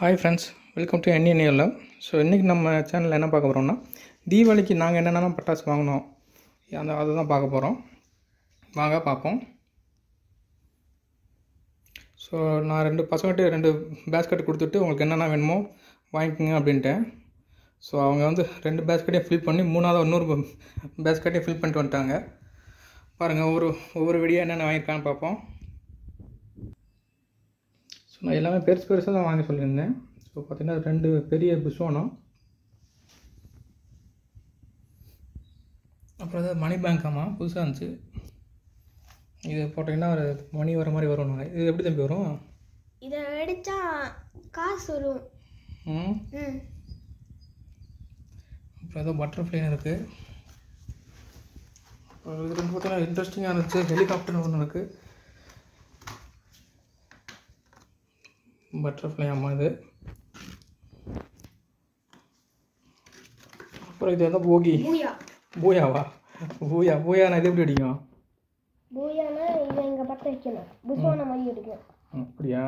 hi friends welcome to new love so இன்றைக்கி நம்ம சேனலில் என்ன பார்க்க போகிறோம்னா தீபாவளிக்கு நாங்கள் என்னென்னலாம் பட்டாசு வாங்கினோம் அந்த அதை தான் பார்க்க போகிறோம் வாங்க பார்ப்போம் ஸோ நான் ரெண்டு பசங்கள்கிட்ட ரெண்டு பேஸ்கெட் கொடுத்துட்டு உங்களுக்கு என்னென்ன வேணுமோ வாங்கிக்கோங்க அப்படின்ட்டேன் ஸோ அவங்க வந்து ரெண்டு பேஸ்கெட்டையும் ஃபில் பண்ணி மூணாவது இன்னொரு பேஸ்கெட்டையும் ஃபில் பண்ணிட்டு வந்துட்டாங்க பாருங்கள் ஒவ்வொரு ஒவ்வொரு வீடியோ என்னென்ன வாங்கியிருக்கான்னு பார்ப்போம் நான் எல்லாமே பெருசு பெருசாக தான் வாங்க சொல்லியிருந்தேன் இப்போ பார்த்திங்கன்னா ரெண்டு பெரிய பிஸ்வானம் அப்புறம் அது மணி பேங்க் ஆமாம் புதுசாக இருந்துச்சு இது போட்டிங்கன்னா ஒரு மணி வர மாதிரி வரும் இது எப்படி தம்பி வரும் இதை அடித்தா காசு வரும் அப்புறம் ஏதோ பட்டர்ஃப்ளை இருக்குது இது ரெண்டு பார்த்தீங்கன்னா இன்ட்ரெஸ்டிங்காக இருந்துச்சு ஹெலிகாப்டர்னு ஒன்று இருக்குது பட்டர்ஃப்ளை அம்மா இது அப்புறம் இது வந்து போகி பூயாவா பூயா பூயா இது எப்படி அடிக்கும் பூயானா இதை இங்கே பற்ற வைக்கணும் புசுவான மாதிரி அடிக்கும் அப்படியா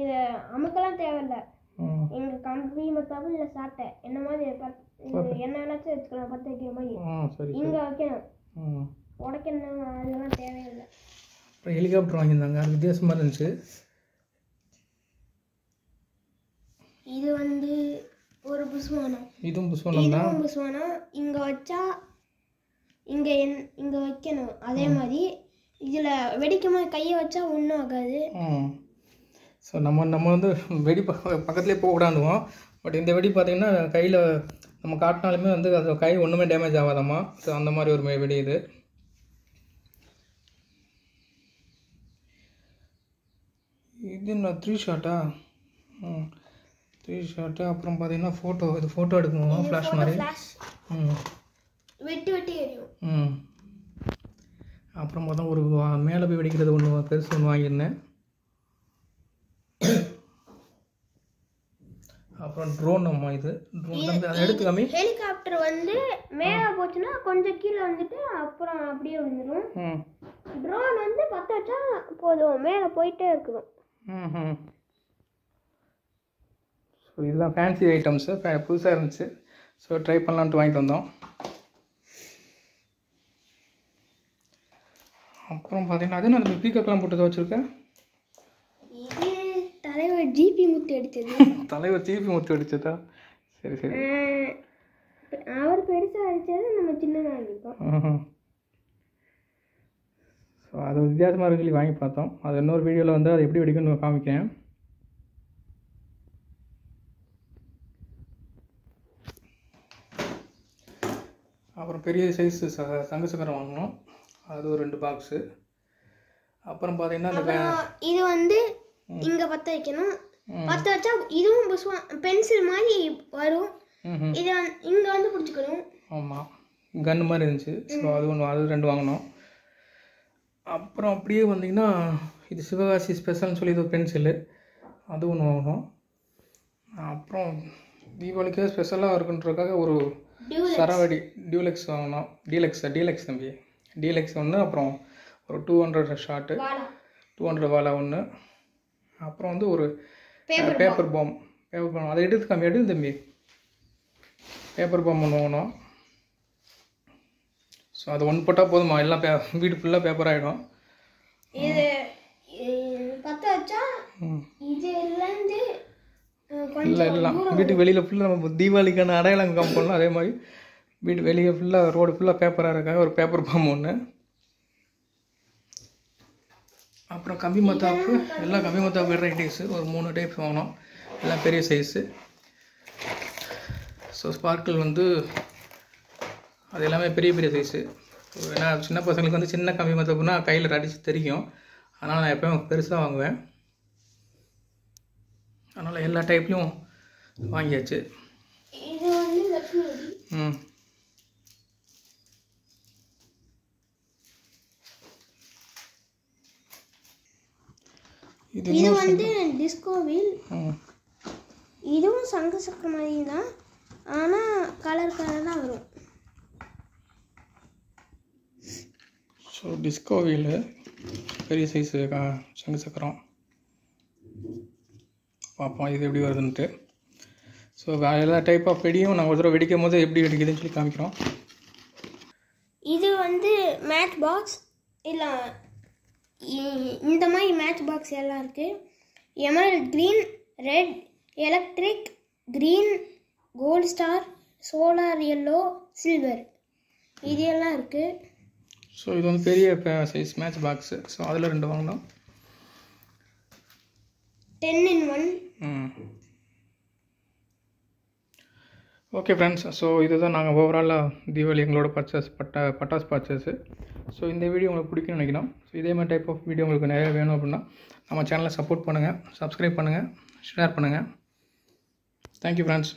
இதை அமுக்கெல்லாம் தேவையில்ல எங்கள் கம்பி மத்தாவும் இதை சாப்பிட்டேன் என்ன மாதிரி என்ன வேணாச்சும் வச்சுக்கலாம் பற்ற வைக்கிற மாதிரி இங்கே வைக்கணும் உடைக்கணும் அதெல்லாம் தேவையில்லை அப்புறம் ஹெலிகாப்டர் வாங்கியிருந்தாங்க அது வித்தியாசமாக இருந்துச்சு புஸ்வானம் இதுவும் புஸ்வானம் தான் இதுவும் புஸ்வானம் இங்க வச்சா இங்க இங்க வைக்கணும் அதே மாதிரி இதுல வெடிக்கும் போது கையை வச்சா ஒன்றும் ஆகாது ஸோ நம்ம நம்ம வந்து வெடி பக்கத்துலேயே போகக்கூடாதுவோம் பட் இந்த வெடி பார்த்தீங்கன்னா கையில் நம்ம காட்டினாலுமே வந்து அது கை ஒன்றுமே டேமேஜ் ஆகாதாம்மா ஸோ அந்த மாதிரி ஒரு வெடி இது இது என்ன த்ரீ ஷாட்டா ம் த்ரீ அப்புறம் பார்த்தீங்கன்னா ஃபோட்டோ இது ஃபோட்டோ எடுக்கணும் ஃப்ளாஷ் மாதிரி ம் வெட்டி வெட்டி எரியும் ம் அப்புறம் பார்த்தா ஒரு மேலே போய் வெடிக்கிறது ஒன்று பெருசு ஒன்று வாங்கியிருந்தேன் அப்புறம் ட்ரோன் அம்மா இது ட்ரோன் அதை எடுத்து காமி ஹெலிகாப்டர் வந்து மேலே போச்சுன்னா கொஞ்சம் கீழே வந்துட்டு அப்புறம் அப்படியே வந்துடும் ட்ரோன் வந்து பற்ற வச்சா போதும் மேலே போயிட்டே இருக்கணும் ம் ம் ஸோ இதுதான் ஃபேன்சி ஐட்டம்ஸு புதுசாக இருந்துச்சு ஸோ ட்ரை பண்ணலான்ட்டு வாங்கிட்டு வந்தோம் அப்புறம் பார்த்தீங்கன்னா அது நான் பீக்கர்லாம் போட்டு வச்சுருக்கேன் தலைவர் ஜிபி முத்து அடித்தது தலைவர் ஜிபி முத்து அடிச்சதா சரி சரி அவர் பெருசாக அடித்தது நம்ம சின்னதாக அடிப்போம் ஸோ அது வித்தியாசமாக இருக்குன்னு சொல்லி வாங்கி பார்த்தோம் அது இன்னொரு வீடியோவில் வந்து அதை எப்படி வெடிக்கும்னு காமிக்கிறேன் அப்புறம் பெரிய சைஸு ச சங்க சக்கரம் வாங்கினோம் அது ஒரு ரெண்டு பாக்ஸு அப்புறம் பார்த்தீங்கன்னா அந்த இது வந்து இங்கே பற்ற வைக்கணும் பற்ற வச்சா இதுவும் பென்சில் மாதிரி வரும் இது இங்கே வந்து பிடிச்சிக்கணும் ஆமாம் கன்று மாதிரி இருந்துச்சு ஸோ அது ஒன்று அது ரெண்டு வாங்கினோம் அப்புறம் அப்படியே வந்தீங்கன்னா இது சிவகாசி ஸ்பெஷல்னு சொல்லி இது பென்சிலு அது ஒன்று வாங்கினோம் அப்புறம் தீபாவளிக்கே ஸ்பெஷலாக இருக்குன்றதுக்காக ஒரு சரவடி டியூலெக்ஸ் வாங்கினோம் டீலெக்ஸ் டீலெக்ஸ் தம்பி டீலெக்ஸ் ஒன்று அப்புறம் ஒரு two hundred shot two hundred வாலா ஒன்று அப்புறம் வந்து ஒரு பேப்பர் பாம் பேப்பர் பாம் அதை எடுத்து கம்மி எடுத்து தம்பி பேப்பர் பாம் ஒன்று வாங்கினோம் ஸோ அது ஒன்று போட்டால் போதுமா எல்லாம் பே வீடு ஃபுல்லாக பேப்பர் ஆகிடும் இது பற்ற வச்சா இது இல்லை எல்லாம் வீட்டுக்கு வெளியில் ஃபுல்லாக நம்ம தீபாவளிக்கான அடையாளம் காமிப்போம்லாம் அதே மாதிரி வீட்டு வெளியே ஃபுல்லாக ரோடு ஃபுல்லாக பேப்பராக இருக்காங்க ஒரு பேப்பர் பாம்பு ஒன்று அப்புறம் கம்பி மத்தாப்பு எல்லாம் கம்பி மத்தாப்பு வெரைட்டிஸு ஒரு மூணு டைப்ஸ் வாங்கணும் எல்லாம் பெரிய சைஸு ஸோ ஸ்பார்க்கிள் வந்து அது எல்லாமே பெரிய பெரிய சைஸு ஏன்னா சின்ன பசங்களுக்கு வந்து சின்ன கம்பி மத்தாப்புனா கையில் அடித்து தெரியும் ஆனால் நான் எப்போயும் பெருசாக வாங்குவேன் அதனால் எல்லா டைப்லையும் வாங்கியாச்சு ம் இது வந்து டிஸ்கோவில் இதுவும் சங்க சக்கர மாதிரி தான் ஆனால் கலர் தான் வரும் ஸோ டிஸ்கோவியில் பெரிய சைஸ் சங்க சக்கரம் பார்ப்போம் இது எப்படி வருதுன்ட்டு ஸோ எல்லா டைப் ஆஃப் வெடியும் நாங்கள் ஒரு தடவை வெடிக்கும் போது எப்படி வெடிக்குதுன்னு சொல்லி காமிக்கிறோம் இது வந்து மேட்ச் பாக்ஸ் இல்லை இந்த மாதிரி மேட்ச் பாக்ஸ் எல்லாம் இருக்குது emerald green red electric green gold star solar yellow silver இது எல்லாம் இருக்குது ஸோ இது வந்து பெரிய சைஸ் மேட்ச் பாக்ஸு ஸோ அதில் ரெண்டு வாங்கினோம் ten in one okay friends so இதுதான் நாங்கள் ஓவராலாக தீபாவளி எங்களோட பர்ச்சேஸ் பட்டா பட்டாஸ் பர்ச்சேஸு ஸோ இந்த வீடியோ உங்களுக்கு பிடிக்கணும் நினைக்கிறோம் ஸோ இதே மாதிரி டைப் ஆஃப் வீடியோ உங்களுக்கு நிறைய வேணும் அப்படின்னா நம்ம சேனலை சப்போர்ட் பண்ணுங்கள் சப்ஸ்கிரைப் பண்ணுங்கள் ஷேர் பண்ணுங்கள் தேங்க்யூ ஃப்ரெண்ட்ஸ்